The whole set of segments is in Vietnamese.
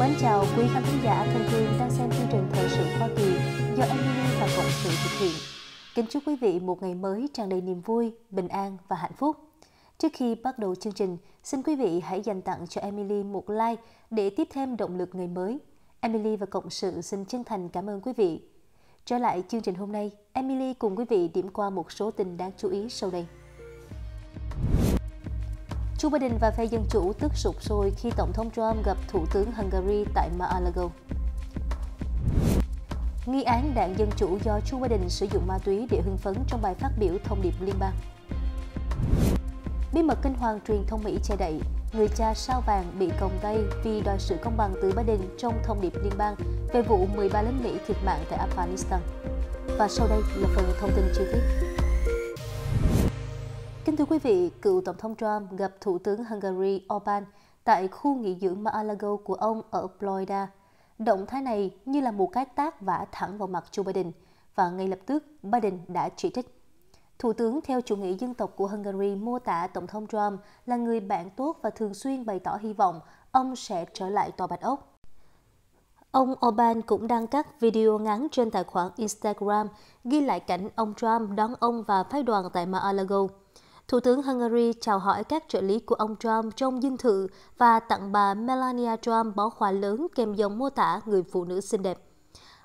Mến chào quý khán thính giả thân thương đang xem chương trình Thời sự Hoa Kỳ do Emily và Cộng sự thực hiện. Kính chúc quý vị một ngày mới tràn đầy niềm vui, bình an và hạnh phúc. Trước khi bắt đầu chương trình, xin quý vị hãy dành tặng cho Emily một like để tiếp thêm động lực ngày mới. Emily và Cộng sự xin chân thành cảm ơn quý vị. Trở lại chương trình hôm nay, Emily cùng quý vị điểm qua một số tin đáng chú ý sau đây. Joe Biden và phe Dân Chủ tức sụp sôi khi Tổng thống Trump gặp Thủ tướng Hungary tại Mar-a-Lago. Nghi án đảng Dân Chủ do Joe Biden sử dụng ma túy để hưng phấn trong bài phát biểu thông điệp liên bang. Bí mật kinh hoàng truyền thông Mỹ che đậy, người cha sao vàng bị còng tay vì đòi sự công bằng từ Biden trong thông điệp liên bang về vụ 13 lính Mỹ thiệt mạng tại Afghanistan. Và sau đây là phần thông tin chi tiết. Kính thưa quý vị, cựu Tổng thống Trump gặp Thủ tướng Hungary Orbán tại khu nghỉ dưỡng Mar-a-Lago của ông ở Florida. Động thái này như là một cái tác vả thẳng vào mặt Joe Biden và ngay lập tức Biden đã chỉ trích. Thủ tướng theo chủ nghĩa dân tộc của Hungary mô tả Tổng thống Trump là người bạn tốt và thường xuyên bày tỏ hy vọng ông sẽ trở lại Tòa Bạch Ốc. Ông Orbán cũng đăng các video ngắn trên tài khoản Instagram ghi lại cảnh ông Trump đón ông và phái đoàn tại Mar-a-Lago. Thủ tướng Hungary chào hỏi các trợ lý của ông Trump trong dinh thự và tặng bà Melania Trump bó hoa lớn kèm dòng mô tả người phụ nữ xinh đẹp.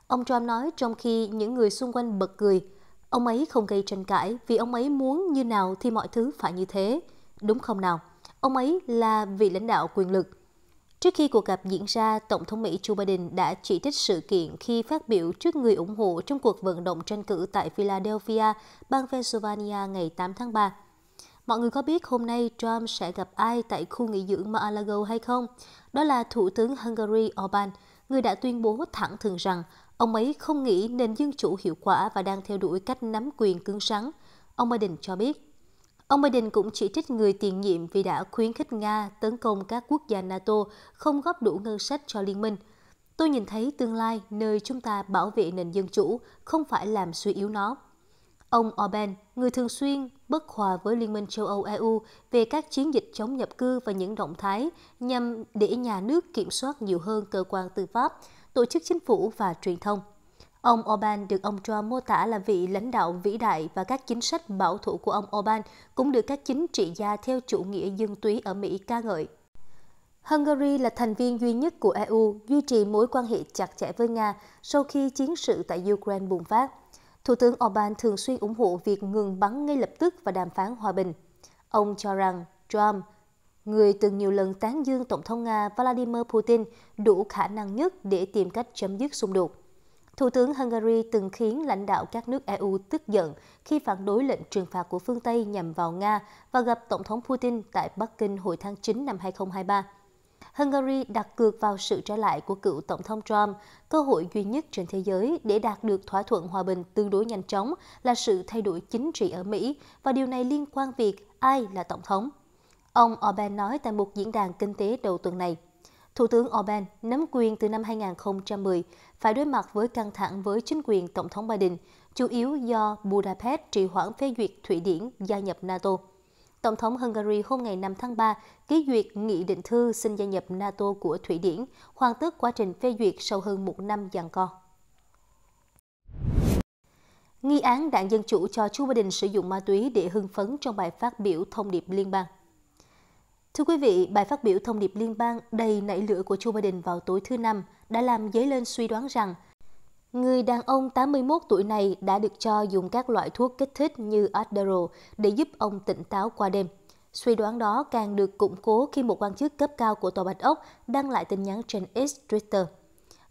Ông Trump nói trong khi những người xung quanh bật cười, ông ấy không gây tranh cãi vì ông ấy muốn như nào thì mọi thứ phải như thế. Đúng không nào? Ông ấy là vị lãnh đạo quyền lực. Trước khi cuộc gặp diễn ra, Tổng thống Mỹ Joe Biden đã chỉ trích sự kiện khi phát biểu trước người ủng hộ trong cuộc vận động tranh cử tại Philadelphia, bang Pennsylvania ngày 8 tháng 3. Mọi người có biết hôm nay Trump sẽ gặp ai tại khu nghỉ dưỡng Mar-a-Lago hay không? Đó là Thủ tướng Hungary Orbán, người đã tuyên bố thẳng thừng rằng ông ấy không nghĩ nền dân chủ hiệu quả và đang theo đuổi cách nắm quyền cứng rắn. Ông Biden cho biết. Ông Biden cũng chỉ trích người tiền nhiệm vì đã khuyến khích Nga tấn công các quốc gia NATO không góp đủ ngân sách cho liên minh. Tôi nhìn thấy tương lai nơi chúng ta bảo vệ nền dân chủ, không phải làm suy yếu nó. Ông Orbán, người thường xuyên bất hòa với Liên minh châu Âu EU về các chiến dịch chống nhập cư và những động thái nhằm để nhà nước kiểm soát nhiều hơn cơ quan tư pháp, tổ chức chính phủ và truyền thông. Ông Orbán được ông Trump mô tả là vị lãnh đạo vĩ đại và các chính sách bảo thủ của ông Orbán cũng được các chính trị gia theo chủ nghĩa dân túy ở Mỹ ca ngợi. Hungary là thành viên duy nhất của EU duy trì mối quan hệ chặt chẽ với Nga sau khi chiến sự tại Ukraine bùng phát. Thủ tướng Orbán thường xuyên ủng hộ việc ngừng bắn ngay lập tức và đàm phán hòa bình. Ông cho rằng Trump, người từng nhiều lần tán dương Tổng thống Nga Vladimir Putin, đủ khả năng nhất để tìm cách chấm dứt xung đột. Thủ tướng Hungary từng khiến lãnh đạo các nước EU tức giận khi phản đối lệnh trừng phạt của phương Tây nhằm vào Nga và gặp Tổng thống Putin tại Bắc Kinh hồi tháng 9 năm 2023. Hungary đặt cược vào sự trở lại của cựu Tổng thống Trump. Cơ hội duy nhất trên thế giới để đạt được thỏa thuận hòa bình tương đối nhanh chóng là sự thay đổi chính trị ở Mỹ, và điều này liên quan việc ai là Tổng thống. Ông Orbán nói tại một diễn đàn kinh tế đầu tuần này. Thủ tướng Orbán nắm quyền từ năm 2010 phải đối mặt với căng thẳng với chính quyền Tổng thống Biden, chủ yếu do Budapest trì hoãn phê duyệt Thụy Điển gia nhập NATO. Tổng thống Hungary hôm ngày 5 tháng 3 ký duyệt nghị định thư xin gia nhập NATO của Thụy Điển, hoàn tất quá trình phê duyệt sau hơn một năm giằng co. Nghi án đảng Dân Chủ cho Joe Biden sử dụng ma túy để hưng phấn trong bài phát biểu thông điệp liên bang. Thưa quý vị, bài phát biểu thông điệp liên bang đầy nảy lửa của Joe Biden vào tối thứ Năm đã làm dấy lên suy đoán rằng – Người đàn ông 81 tuổi này đã được cho dùng các loại thuốc kích thích như Adderall để giúp ông tỉnh táo qua đêm. Suy đoán đó càng được củng cố khi một quan chức cấp cao của Tòa Bạch Ốc đăng lại tin nhắn trên X Twitter.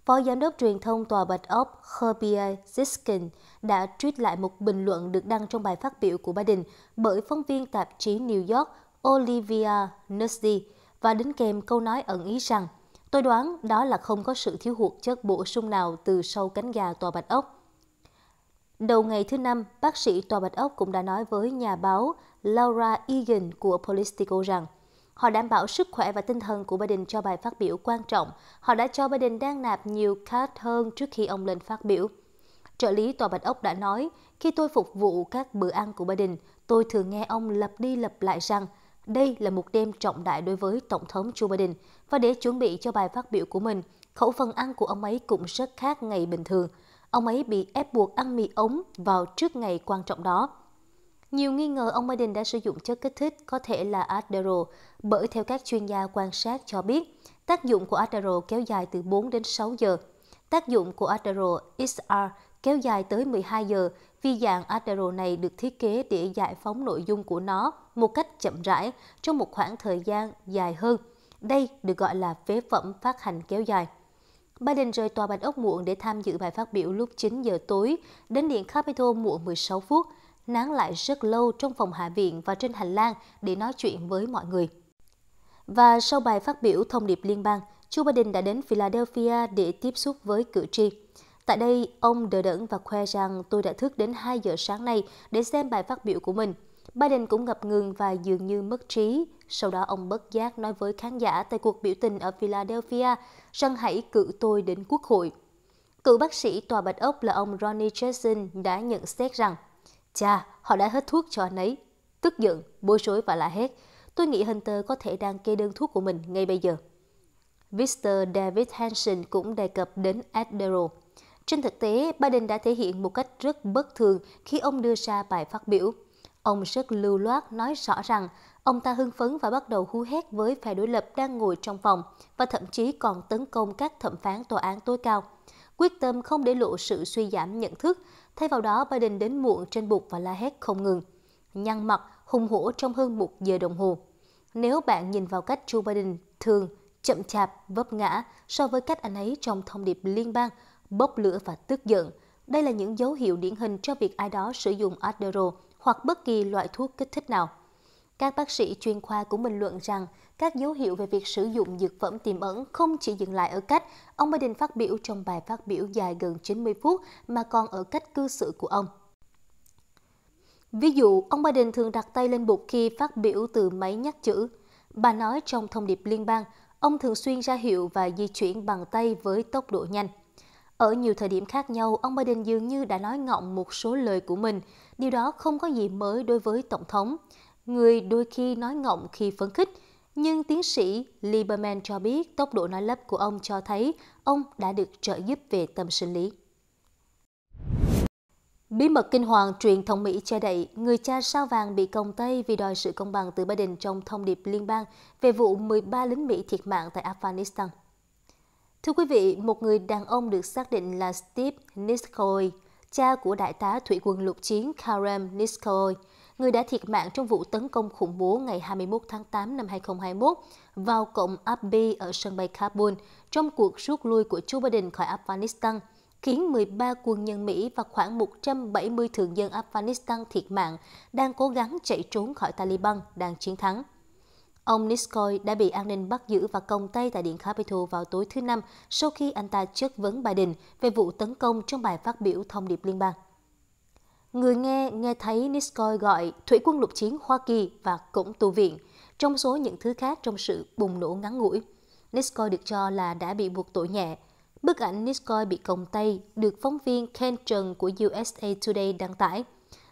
Phó Giám đốc truyền thông Tòa Bạch Ốc Herbie Ziskin đã tweet lại một bình luận được đăng trong bài phát biểu của Biden bởi phóng viên tạp chí New York Olivia Nusdy và đính kèm câu nói ẩn ý rằng – Tôi đoán đó là không có sự thiếu hụt chất bổ sung nào từ sâu cánh gà tòa bạch ốc. Đầu ngày thứ năm, bác sĩ tòa bạch ốc cũng đã nói với nhà báo Laura Egan của Politico rằng họ đảm bảo sức khỏe và tinh thần của Biden cho bài phát biểu quan trọng. Họ đã cho Biden đang nạp nhiều card hơn trước khi ông lên phát biểu. Trợ lý Tòa Bạch Ốc đã nói, khi tôi phục vụ các bữa ăn của Biden, tôi thường nghe ông lặp đi lặp lại rằng đây là một đêm trọng đại đối với Tổng thống Joe Biden và để chuẩn bị cho bài phát biểu của mình, khẩu phần ăn của ông ấy cũng rất khác ngày bình thường. Ông ấy bị ép buộc ăn mì ống vào trước ngày quan trọng đó. Nhiều nghi ngờ ông Biden đã sử dụng chất kích thích có thể là Adderall, bởi theo các chuyên gia quan sát cho biết, tác dụng của Adderall kéo dài từ 4 đến 6 giờ. Tác dụng của Adderall XR kéo dài tới 12 giờ Vi dạng Adderall này được thiết kế để giải phóng nội dung của nó một cách chậm rãi trong một khoảng thời gian dài hơn. Đây được gọi là phế phẩm phát hành kéo dài. Biden rời tòa Bạch Ốc muộn để tham dự bài phát biểu lúc 9 giờ tối, đến Điện Capitol muộn 16 phút, nán lại rất lâu trong phòng Hạ viện và trên hành lang để nói chuyện với mọi người. Và sau bài phát biểu thông điệp liên bang, Joe Biden đã đến Philadelphia để tiếp xúc với cử tri. Tại đây, ông đờ đẫn và khoe rằng tôi đã thức đến 2 giờ sáng nay để xem bài phát biểu của mình. Biden cũng ngập ngừng và dường như mất trí. Sau đó ông bất giác nói với khán giả tại cuộc biểu tình ở Philadelphia rằng hãy cử tôi đến quốc hội. Cựu bác sĩ tòa Bạch Ốc là ông Ronnie Jackson đã nhận xét rằng Chà, họ đã hết thuốc cho anh ấy. Tức giận, bối rối và la hét. Tôi nghĩ Hunter có thể đang kê đơn thuốc của mình ngay bây giờ. Victor David Hansen cũng đề cập đến Adderall. Trên thực tế, Biden đã thể hiện một cách rất bất thường khi ông đưa ra bài phát biểu. Ông rất lưu loát nói rõ rằng ông ta hưng phấn và bắt đầu hú hét với phe đối lập đang ngồi trong phòng và thậm chí còn tấn công các thẩm phán tòa án tối cao. Quyết tâm không để lộ sự suy giảm nhận thức, thay vào đó Biden đến muộn trên bục và la hét không ngừng. Nhăn mặt, hung hổ trong hơn một giờ đồng hồ. Nếu bạn nhìn vào cách Joe Biden thường, chậm chạp, vấp ngã so với cách anh ấy trong thông điệp liên bang bốc lửa và tức giận. Đây là những dấu hiệu điển hình cho việc ai đó sử dụng Adderall hoặc bất kỳ loại thuốc kích thích nào. Các bác sĩ chuyên khoa cũng bình luận rằng các dấu hiệu về việc sử dụng dược phẩm tiềm ẩn không chỉ dừng lại ở cách ông Biden phát biểu trong bài phát biểu dài gần 90 phút mà còn ở cách cư xử của ông. Ví dụ, ông Biden thường đặt tay lên bụng khi phát biểu từ máy nhắc chữ. Bà nói trong thông điệp liên bang, ông thường xuyên ra hiệu và di chuyển bằng tay với tốc độ nhanh. Ở nhiều thời điểm khác nhau, ông Biden dường như đã nói ngọng một số lời của mình. Điều đó không có gì mới đối với Tổng thống. Người đôi khi nói ngọng khi phấn khích, nhưng tiến sĩ Lieberman cho biết tốc độ nói lấp của ông cho thấy ông đã được trợ giúp về tâm sinh lý. Bí mật kinh hoàng truyền thông Mỹ che đậy, người cha sao vàng bị công Tây vì đòi sự công bằng từ Biden trong thông điệp liên bang về vụ 13 lính Mỹ thiệt mạng tại Afghanistan. Thưa quý vị, một người đàn ông được xác định là Steve Niskoy, cha của đại tá thủy quân lục chiến Karem Niskoy, người đã thiệt mạng trong vụ tấn công khủng bố ngày 21 tháng 8 năm 2021 vào cổng Abbey ở sân bay Kabul trong cuộc rút lui của Joe Biden khỏi Afghanistan, khiến 13 quân nhân Mỹ và khoảng 170 thường dân Afghanistan thiệt mạng đang cố gắng chạy trốn khỏi Taliban đang chiến thắng. Ông Niskoy đã bị an ninh bắt giữ và công tay tại Điện Capitol vào tối thứ Năm sau khi anh ta chất vấn Biden về vụ tấn công trong bài phát biểu thông điệp liên bang. Người nghe nghe thấy Niskoy gọi Thủy quân lục chiến Hoa Kỳ và cũng tù viện, trong số những thứ khác trong sự bùng nổ ngắn ngủi. Niskoy được cho là đã bị buộc tội nhẹ. Bức ảnh Niskoy bị còng tay được phóng viên Ken Trần của USA Today đăng tải –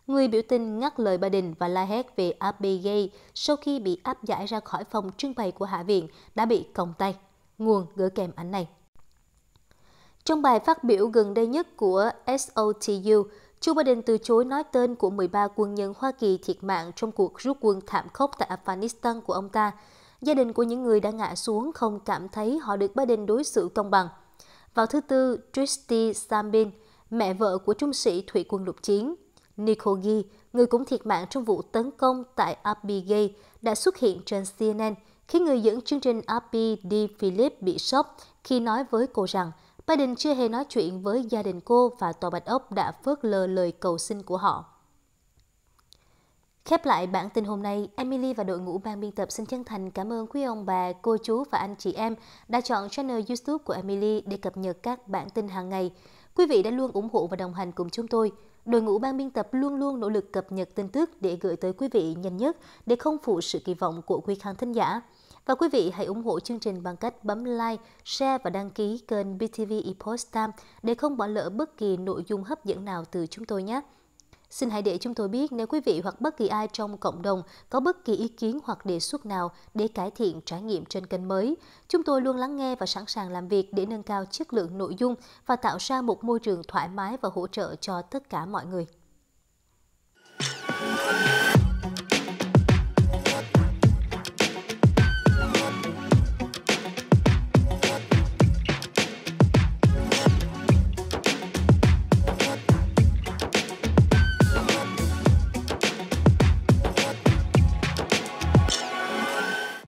Người biểu tình ngắt lời Biden và la hét về Abigail sau khi bị áp giải ra khỏi phòng trưng bày của Hạ viện đã bị còng tay. Nguồn gửi kèm ảnh này. Trong bài phát biểu gần đây nhất của SOTU, Joe Biden từ chối nói tên của 13 quân nhân Hoa Kỳ thiệt mạng trong cuộc rút quân thảm khốc tại Afghanistan của ông ta. Gia đình của những người đã ngã xuống không cảm thấy họ được Biden đối xử công bằng. Vào thứ Tư, Tristy Sambin, mẹ vợ của trung sĩ thủy quân lục chiến, Nicole người cũng thiệt mạng trong vụ tấn công tại Abbey đã xuất hiện trên CNN, khiến người dẫn chương trình Abbey D. Philip bị sốc khi nói với cô rằng Biden chưa hề nói chuyện với gia đình cô và Tòa Bạch Ốc đã phớt lờ lời cầu xin của họ. Khép lại bản tin hôm nay, Emily và đội ngũ ban biên tập xin chân thành cảm ơn quý ông bà, cô chú và anh chị em đã chọn channel YouTube của Emily để cập nhật các bản tin hàng ngày. Quý vị đã luôn ủng hộ và đồng hành cùng chúng tôi. Đội ngũ ban biên tập luôn luôn nỗ lực cập nhật tin tức để gửi tới quý vị nhanh nhất để không phụ sự kỳ vọng của quý khán thính giả. Và quý vị hãy ủng hộ chương trình bằng cách bấm like, share và đăng ký kênh BTV Epoch Time để không bỏ lỡ bất kỳ nội dung hấp dẫn nào từ chúng tôi nhé. Xin hãy để chúng tôi biết nếu quý vị hoặc bất kỳ ai trong cộng đồng có bất kỳ ý kiến hoặc đề xuất nào để cải thiện trải nghiệm trên kênh mới. Chúng tôi luôn lắng nghe và sẵn sàng làm việc để nâng cao chất lượng nội dung và tạo ra một môi trường thoải mái và hỗ trợ cho tất cả mọi người.